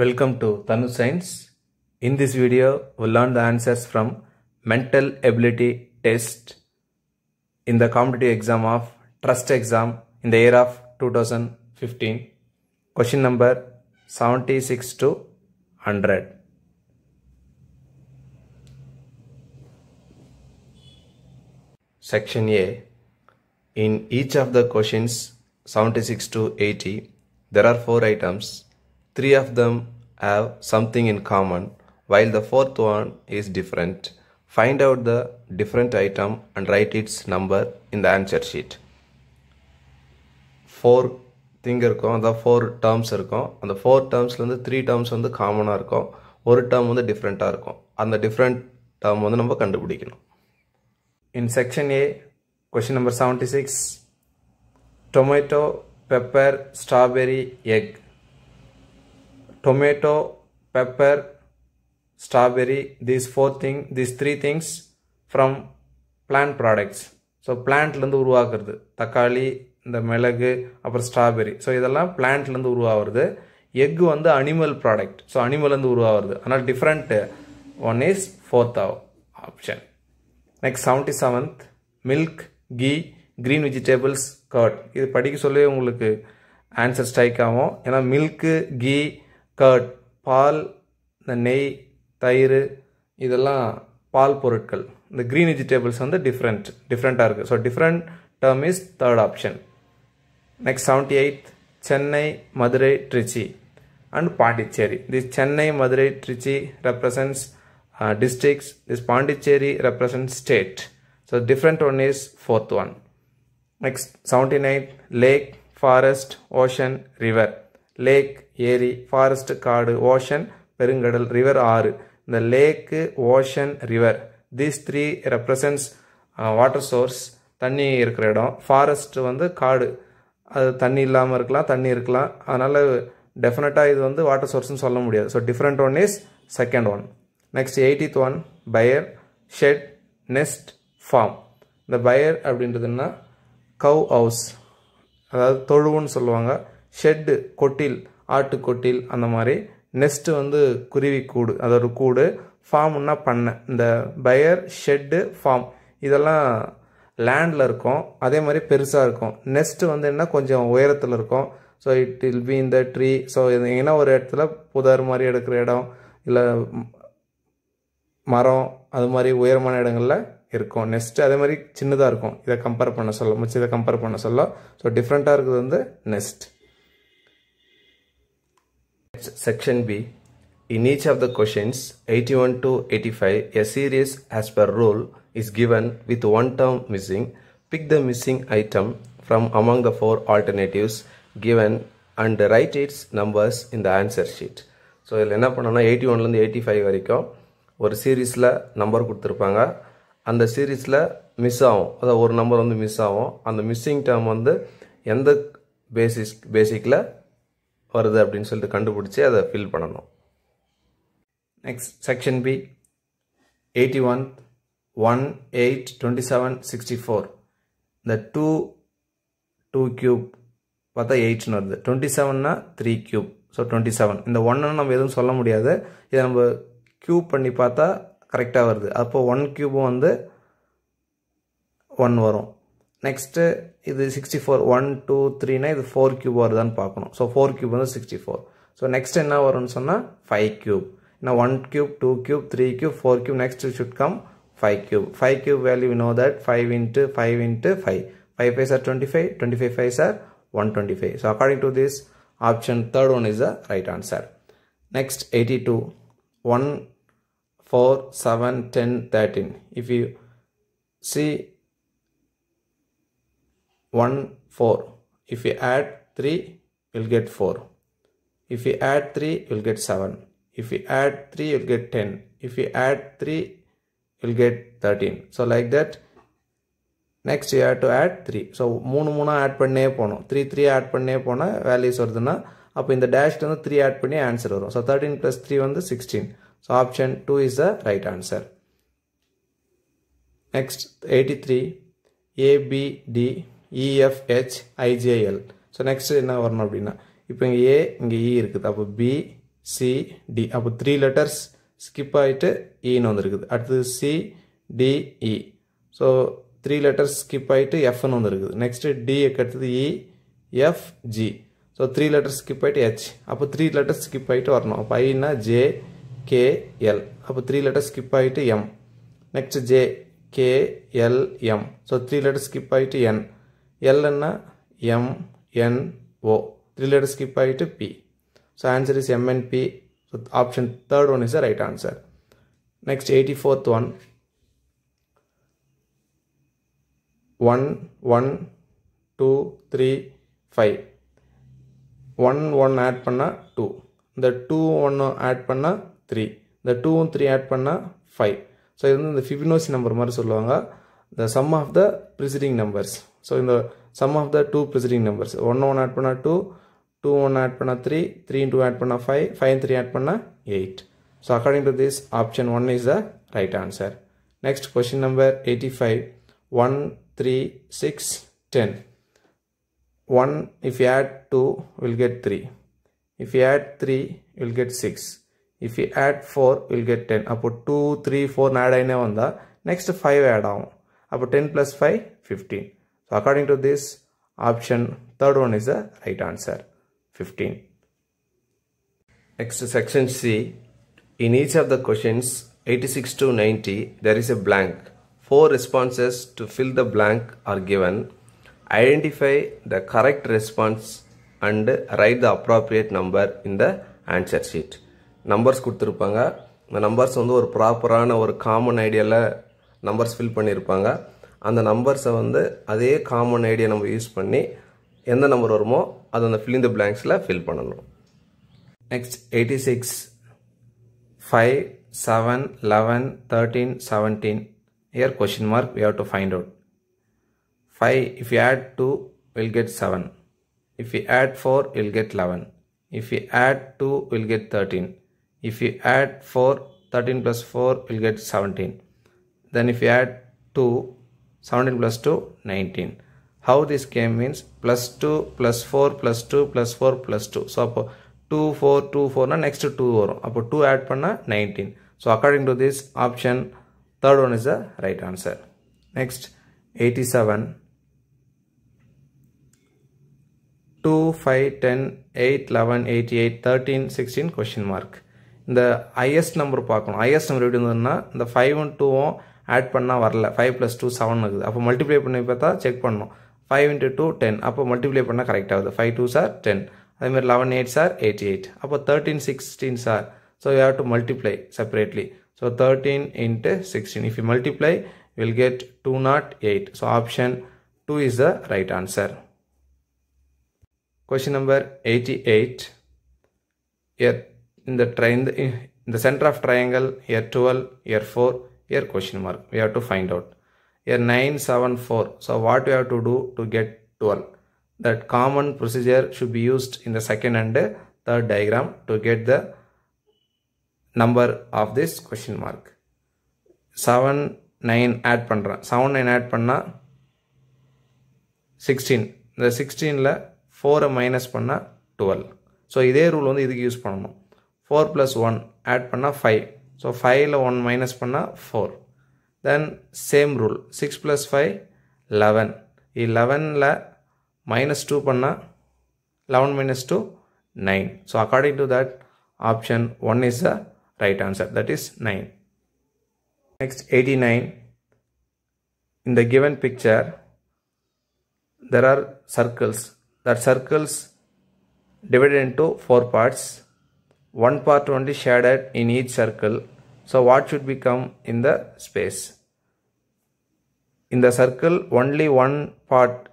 Welcome to Tanu Science. In this video, we'll learn the answers from Mental Ability Test in the competitive exam of Trust Exam in the year of 2015. Question number 76 to 100. Section A. In each of the questions 76 to 80, there are four items three of them have something in common while the fourth one is different find out the different item and write its number in the answer sheet. Four thing இருக்கும் அந்த four terms இருக்கும் அந்த four டேர்ம்ஸ்லேருந்து three terms வந்து காமனாக இருக்கும் ஒரு term வந்து டிஃப்ரெண்ட்டாக இருக்கும் அந்த டிஃப்ரெண்ட் டேர்ம் வந்து நம்ம கண்டுபிடிக்கணும் in section A question number seventy six tomato pepper strawberry egg tomato, pepper, strawberry, these four thing, these three things from plant products. So பிளான்ட்லேருந்து உருவாக்குறது தக்காளி இந்த மிளகு அப்புறம் ஸ்ட்ராபெரி ஸோ இதெல்லாம் பிளான்ட்லேருந்து உருவாகிறது எக்கு வந்து அனிமல் ப்ராடக்ட் ஸோ அனிமல்லேருந்து உருவாகிறது ஆனால் different one is fourth option next seventy seventh milk ghee green vegetables curd இது படிக்க சொல்லவே உங்களுக்கு ஆன்சர் ஸ்ட்ரைக் ஆகும் ஏன்னா மில்க்கு கீ கர்ட் பால் இந்த நெய் தயிர் இதெல்லாம் பால் பொருட்கள் இந்த க்ரீன் வெஜிடபிள்ஸ் வந்து டிஃப்ரெண்ட் டிஃப்ரெண்ட்டாக இருக்குது so different term is third option next seventy eight Chennai Madurai Trichy and Pondicherry this Chennai Madurai Trichy represents districts this pondicherry represents state so different one is fourth one next 79 lake forest ocean river lake ஏரி forest காடு ocean பெருங்கடல் river ஆறு இந்த lake ocean river these three represents water source தண்ணி இருக்கிற இடம் forest வந்து காடு அது தண்ணி இல்லாமல் இருக்கலாம் தண்ணி இருக்கலாம் அதனால் டெஃபினட்டாக இது வந்து வாட்டர் சோர்ஸ்னு சொல்ல முடியாது so different one is second one next eightieth one byre shed nest farm இந்த பயர் அப்படின்றதுன்னா கவ் ஹவுஸ் அதாவது தொழுவுன்னு சொல்லுவாங்க ஷெட்டு கொட்டில் ஆட்டு கொட்டில் அந்த மாதிரி நெஸ்ட்டு வந்து குருவி கூடு அதோட கூடு ஃபார்ம்னா பண்ணை இந்த பயர் ஷெட்டு ஃபார்ம் இதெல்லாம் லேண்டில் இருக்கும் அதே மாதிரி பெருசாக இருக்கும் நெஸ்ட்டு வந்து என்ன கொஞ்சம் உயரத்தில் இருக்கும் ஸோ இட் இல் பி இந்த ட்ரீ ஸோ இது ஏன்னா ஒரு இடத்துல புதார் மாதிரி எடுக்கிற இடம் இல்லை மரம் அது மாதிரி உயரமான இடங்களில் இருக்கும் நெஸ்ட்டு அதே மாதிரி சின்னதாக இருக்கும் இதை கம்பேர் பண்ண சொல்ல மிச்சம் இதை கம்பேர் பண்ண சொல்ல ஸோ டிஃப்ரெண்ட்டாக இருக்கிறது வந்து next Section B. In each of the questions 81 to 85, a series as per rule is given with one term missing. Pick the missing item from among the four alternatives given and write its numbers in the answer sheet. So, we will end so இதில் என்ன பண்ணோன்னா eighty ஒன்லேருந்து eighty five வரைக்கும் ஒரு சீரீஸில் number கொடுத்துருப்பாங்க அந்த சீரீஸில் மிஸ் ஆகும் அதாவது ஒரு நம்பர் வந்து miss the missing term on the basic basic la வருது அப்படின்னு சொல்லிட்டு கண்டுபிடிச்சி அதை ஃபில் பண்ணணும் next section B eighty one one eight twenty seven sixty four இந்த டூ டூ க்யூப் பார்த்தா எயிட்னு வருது டுவெண்ட்டி செவன்னா three cube so twenty seven இந்த ஒன்னு நம்ம எதுவும் சொல்ல முடியாது இதை நம்ம க்யூப் பண்ணி பார்த்தா கரெக்டாக வருது அப்போது ஒன் க்யூபும் வந்து ஒன் வரும் Next, this is 64. 1, 2, 3, na, 4 cube. Or than so, 4 cube is 64. So, next, enna sonna, 5 cube. Now, 1 cube, 2 cube, 3 cube, 4 cube. Next should come 5 cube. 5 cube value, we know that 5 into 5 into 5. 5 is are 25, 25 5 are 125. So, according to this option, third one is the right answer. Next, 82. 1, 4, 7, 10, 13. If you see 1, 4. If we add 3, we'll get 4. If we add 3, we'll get 7. If we add 3, we'll get 10. If we add 3, we'll get 13. So like that. Next, you have to add 3. So, 3, 3 add 3, 3 add 3, values are there. Up in the dash, 3 add pane answer. Varun. So, 13 plus 3 on the 16. So, option 2 is the right answer. Next, 83. A, B, D. EFH IJL so next என்ன வரணும் அப்படின்னா இப்போ இங்கே ஏ இங்கே இ e இருக்குது அப்போ B C D அப்போ three letters skip ஆகிட்டு ஈன்னு e வந்துருக்குது அடுத்தது C DE so e. Three letters skip ஆகிட்டு எஃப்னு வந்துருக்குது நெக்ஸ்ட்டு டிஏக்கு அடுத்தது E F G so three letters skip ஆகிட்டு ஹெச் அப்போ த்ரீ லெட்டர்ஸ் ஸ்கிப் ஆகிட்டு வரணும் அப்போ ஐனா ஜே கே எல் அப்போ த்ரீ லெட்டர்ஸ் ஸ்கிப் ஆகிட்டு M next J K L M so three letters skip ஆகிட்டு என் எல்என்னா எம் என் ஓ த்ரீ லெட்டர் ஸ்கிப் ஆகிட்டு P so answer is MN P so option third one is the right answer next eighty fourth one one one two three five one one add பண்ணால் two இந்த two ஒன்று add பண்ணால் three இந்த டூவும் three add பண்ணால் five so இது வந்து இந்த ஃபிபினோசி நம்பர் மாதிரி சொல்லுவாங்க the sum of the preceding numbers So in the sum of the two preceding numbers 1 1 add பண்ணா 2 2 1 add பண்ணா 3 3 2 add பண்ணா 5 5 and 3 add 8 so according to this option 1 is the right answer next question number 85 1 3 6 10 1 if you add 2 will get 3 if you add 3 you'll get 6 if you add 4 you'll get 10 put 2 3 4 add on the next 5 add I put 10 plus 5 15 so according to this option, third one is the right answer, 15. Next section C, in each of the questions 86 to 90, there is a blank. Four responses to fill the blank are given. Identify the correct response and write appropriate number in the answer sheet. Numbers sheet numbers numbers இந்த numbers வந்து ஒரு common ஒரு common ஐடியாவில் numbers fill பண்ணியிருப்பாங்க அந்த நம்பர்ஸை வந்து அதே காமன் ஐடியா நம்ம யூஸ் பண்ணி எந்த நம்பர் வருமோ அது அந்த ஃபில் இந்த பிளாங்க்ஸில் ஃபில் பண்ணணும் next eighty six five seven eleven thirteen seventeen here question mark we have to find out five if you add two will get seven if you add four will get eleven if you add two will get thirteen if you add four thirteen plus four will get seventeen then if you add two 17 plus 2 19 how this came means plus 2 plus 4 plus 2 plus 4 plus 2 so 2 4 2 4 னா next 2 வரும் அப்போ 2 add panna 19 so according to this option third one is the right answer next 87 2 5 10 8 11 88 13 16 question mark The highest number பார்க்கணும் highest number எப்படி இருந்ததுன்னா The 5 and 2 add பண்ணால் வரல five plus two seven இருக்குது அப்போ மல்டிப்ளை பண்ணி பார்த்தா செக் பண்ணோம் ஃபைவ் இன்ட்டு டூ டென் அப்போ மல்டிப்ளை பண்ணால் கரெக்ட் ஆகுது ஃபைவ் டூ சார் டென் அதேமாதிரி eleven eight sir eighty eight அப்போ thirteen sixteen sir so you have to multiply separately so thirteen into sixteen if you multiply will get two not eight so option two is the right answer question number eighty eight here இந்த try இந்த இந்த centre of triangle here twelve here four Here question mark. We have to find out. Here 974. So what we have to do to get 12? That common procedure should be used in the second and third diagram to get the number of this question mark. 7, 9 add pandra. Seven nine add பண்ணால் 16. The 16 la 4 பண்ணால் twelve so இதே rule வந்து இதுக்கு use பண்ணணும் four plus one add பண்ணால் so 5 1 minus one 4. Then same rule 6 plus 5 11. 11 la minus 2 panna 11 minus 2 9. So according to that option 1 is the right answer that is 9. Next 89. In the given picture there are circles. That circles divided into 4 parts one part only shaded in each circle. So what should become in the space? In the circle only one part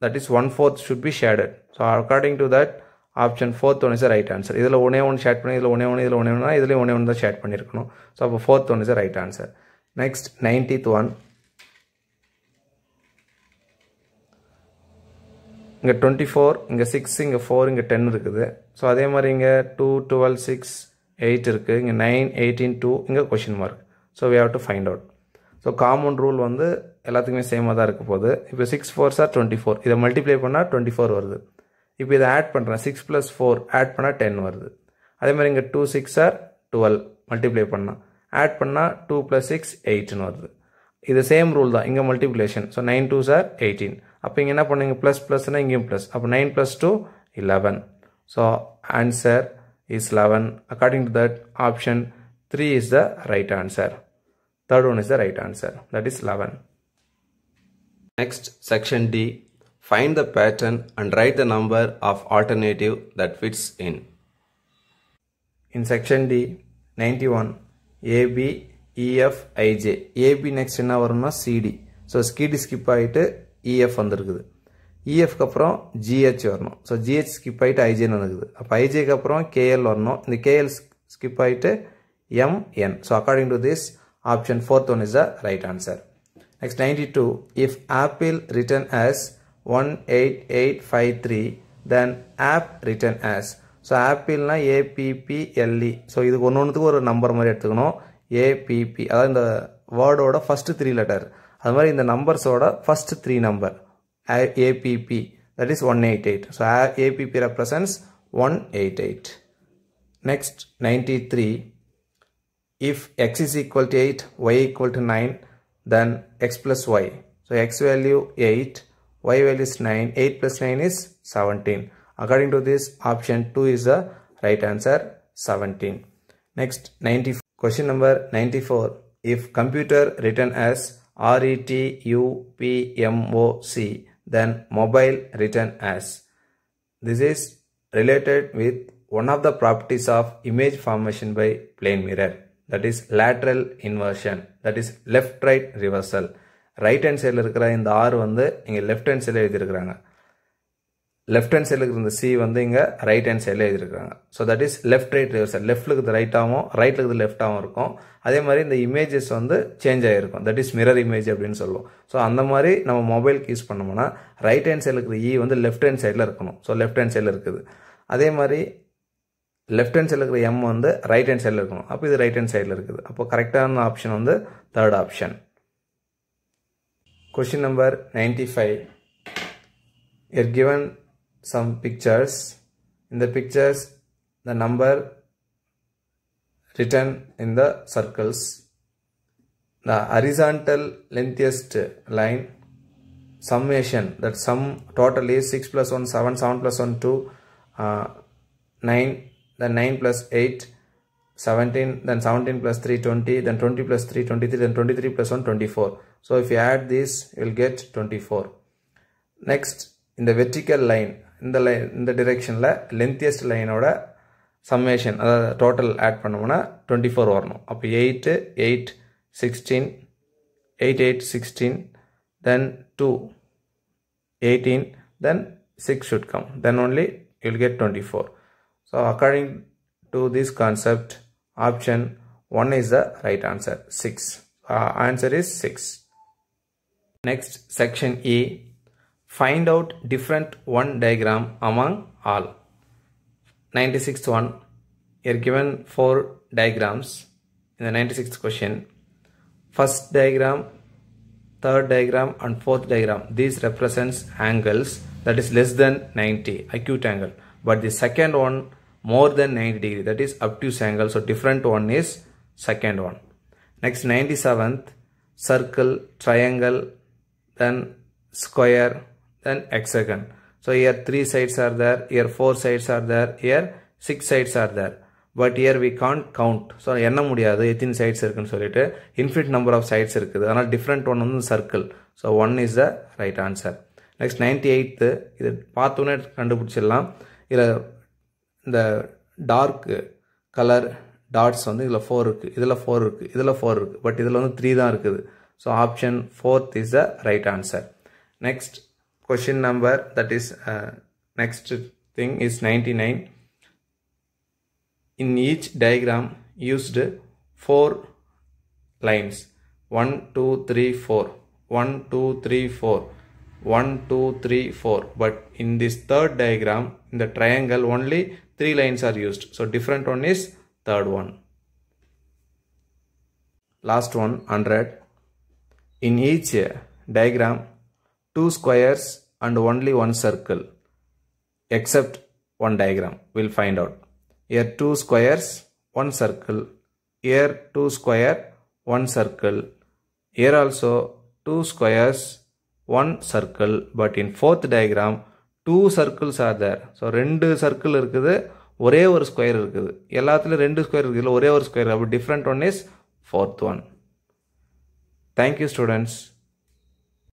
that is one fourth should be shaded. So according to that option fourth one is right answer இதில் ஒன்றே ஒன்று shade பண்ணி இதில் ஒன்றே ஒன்று இதில் ஒன்றே ஒன்றா இதில் ஒன்றே ஒன்று தான் ஷேட் பண்ணியிருக்கணும் ஸோ அப்போ fourth one is right answer next ninetieth one இங்கே டுவெண்ட்டி ஃபோர் இங்கே சிக்ஸ் இங்கே ஃபோர் இங்கே டென் இருக்குது ஸோ அதே மாதிரி இங்கே டூ டுவெல் சிக்ஸ் எயிட் இருக்குது இங்கே நைன் எயிட்டீன் டூ இங்கே question mark so we have to find out so common rule வந்து எல்லாத்துக்குமே சேமாக தான் இருக்க போகுது இப்போ six four sir twenty four இதை மல்டிப்ளை பண்ணால் டுவெண்ட்டி ஃபோர் வருது இப்போ இதை ஆட் பண்ணுறேன் சிக்ஸ் ப்ளஸ் ஃபோர் ஆட் பண்ணால் டென் வருது அதே மாதிரி இங்கே two six are twelve multiply பண்ணால் ஆட் பண்ணால் டூ ப்ளஸ் சிக்ஸ் எயிட்னு வருது இது சேம் ரூல் தான் இங்கே Inga so nine two sir eighteen அப்போ இங்கே என்ன பண்ணுங்க ப்ளஸ் ப்ளஸ்னால் இங்கேயும் ப்ளஸ் அப்போ nine plus two eleven so answer is eleven according to that option three is the right answer third one is the right answer that is 11 next section d find the pattern and write the number of alternative that fits in in section d 91 a b E F I J A B next என்ன வரும்னா C D so ஸ்கிடி skip ஆகிட்டு E F வந்திருக்குது EF அப்புறம் G H வரணும் so G H skip ஆயிட்டு IJ நன்னுக்குது அப்போ IJ கப்பிறோம் கேஎல் வரணும் இந்த கேஎல் ஸ்கிப் ஆகிட்டு M N so according to this option fourth one is the right answer next ninety two if apple written 18853 one eight eight five three then app written so so A P P L E so இதுக்கு ஒன்று ஒன்றுத்துக்கு ஒரு number மாதிரி எடுத்துக்கணும் ABP அதாவது இந்த வேர்டோட order, three letter அது மாதிரி இந்த நம்பர்ஸோட numbers three number A B B that is one eight eight so A B B represents one eight eight next ninety three if x is equal to 8 y equal to 9 then x plus y so x value 8 y value is 9 8 plus 9 is 17 according to this option 2 is the right answer 17 next 94 Question number 94. If computer written as R-E-T-U-P-M-O-C, then mobile written as. This is related with one of the properties of image formation by plane mirror. That is lateral inversion. That is left-right reversal. Right-hand side, இருக்கிற the ஆறு வந்து இங்கே left left hand சைடில் இருக்கிற C வந்து இங்கே right hand சைடில் எழுதியிருக்காங்க so that is left right reversal லெஃப்ட்டில் இருக்கிறது ரைட்டாகவும் ரைட்டில் இருக்குது லெஃப்ட்டாகவும் இருக்கும் அதே மாதிரி இந்த இமேஜஸ் வந்து சேஞ்ச் ஆகிருக்கும் தட் இஸ் மிரர் இமேஜ் அப்படின்னு சொல்லுவோம் ஸோ அந்த மாதிரி நம்ம மொபைலுக்கு யூஸ் பண்ணோம்னா ரைட் ஹேண்ட் சைடில் இருக்கிற இ e வந்து லெஃப்ட் ஹேண்ட் சைடில் இருக்கணும் ஸோ லெஃப்ட் ஹேண்ட் சைடில் இருக்குது அதே மாதிரி லெஃப்ட் ஹேண்ட் சைடில் இருக்கிற எம் வந்து ரைட் ஹேண்ட் சைடில் இருக்கணும் அப்போ இது ரைட் ஹேண்ட் சைடில் இருக்குது அப்போ கரெக்டான ஆப்ஷன் வந்து third option question number ninety five are given some pictures. In the pictures, the number written in the circles. The horizontal lengthiest line summation that sum total is 6 plus 1 7 7 plus 1 2 uh, 9 then 9 plus 8 17 then 17 plus 3 20 then 20 plus 3 23 then 23 plus 1 24 so if you add this you will get 24 next in the vertical line இந்த line இந்த lengthiest line லைனோட summation அதாவது total add பண்ணோம்னா 24 four வரணும் அப்போ 8 eight sixteen 8 eight eight sixteen then two eighteen then six should come then only you will get 24 so according to this concept option 1 is the right answer 6 uh, answer is 6 next section E Find out different one diagram among all. 96th one, you are given four diagrams in the 96th question. First diagram, third diagram and fourth diagram. These represents angles that is less than 90, acute angle. But the second one more than 90 degree that is obtuse angle. So different one is second one. Next 97th, circle, triangle, then square, an hexagon. So here three sides are there, here four sides are there, here six sides are there. But here we can't count so எண்ண முடியாது எத்தின் sides இருக்குன்னு சொல்லிட்டு infinite number of sides இருக்குது அதனால் different one வந்து circle so one is the right answer next ninety eight இது பார்த்தோன்னே கண்டுபிடிச்சிடலாம் இதில் இந்த டார்க்கு கலர் டாட்ஸ் வந்து இதில் ஃபோர் இருக்குது இதில் ஃபோர் இருக்குது இதில் ஃபோர் இருக்குது பட் இதில் வந்து த்ரீ தான் இருக்குது so option fourth is the right answer next question number that is uh, next thing is 99 in each diagram used four lines 1 2 3 4 1 2 3 4 1 2 3 4 but in this third diagram in the triangle only three lines are used so different one is third one last one 100 in each diagram two squares and only one circle except one diagram we'll find out here two squares one circle here two square one circle here also two squares one circle but in fourth diagram two circles are there so ரெண்டு circle இருக்குது ஒரே ஒரு square இருக்குது எல்லாத்துலேயும் ரெண்டு square இருக்குது இல்லை ஒரே ஒரு ஸ்கொயர் அப்படி different one is fourth one thank you students